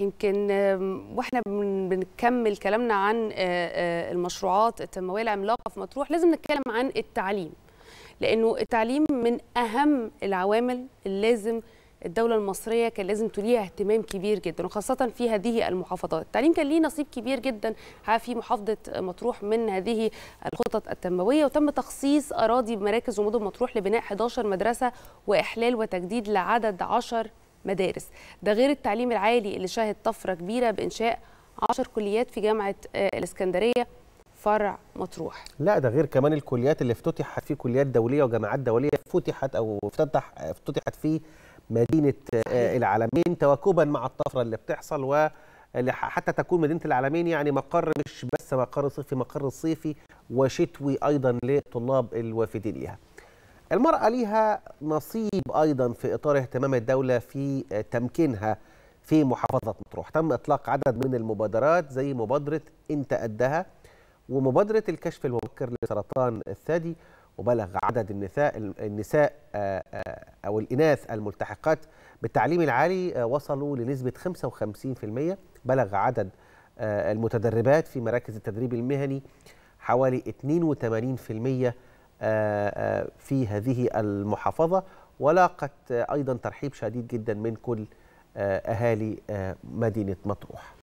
يمكن واحنا بنكمل كلامنا عن المشروعات التنمويه العملاقه في مطروح لازم نتكلم عن التعليم لانه التعليم من اهم العوامل اللي لازم الدولة المصرية كان لازم توليها اهتمام كبير جدا وخاصة في هذه المحافظات التعليم كان ليه نصيب كبير جدا في محافظة مطروح من هذه الخطط التنموية وتم تخصيص أراضي بمراكز ومدن مطروح لبناء 11 مدرسة وإحلال وتجديد لعدد 10 مدارس ده غير التعليم العالي اللي شهد طفرة كبيرة بإنشاء 10 كليات في جامعة آه، الإسكندرية فرع مطروح لا ده غير كمان الكليات اللي افتتحت في كليات دوليه وجامعات دوليه فتحت او افتتح افتتحت في مدينه آه، العالمين تواكبا مع الطفره اللي بتحصل و حتى تكون مدينه العالمين يعني مقر مش بس مقر صيفي مقر صيفي وشتوي ايضا لطلاب الوافدين ليها المرأة ليها نصيب أيضا في إطار اهتمام الدولة في تمكينها في محافظة مطروح تم إطلاق عدد من المبادرات زي مبادرة أنت قدها ومبادرة الكشف المبكر لسرطان الثدي وبلغ عدد النساء النساء آه، آه، أو الإناث الملتحقات بالتعليم العالي آه، وصلوا لنسبة 55% بلغ عدد المتدربات في مراكز التدريب المهني حوالي 82% آه، آه، في هذه المحافظة ولاقت أيضا ترحيب شديد جدا من كل آه، أهالي مدينة مطروح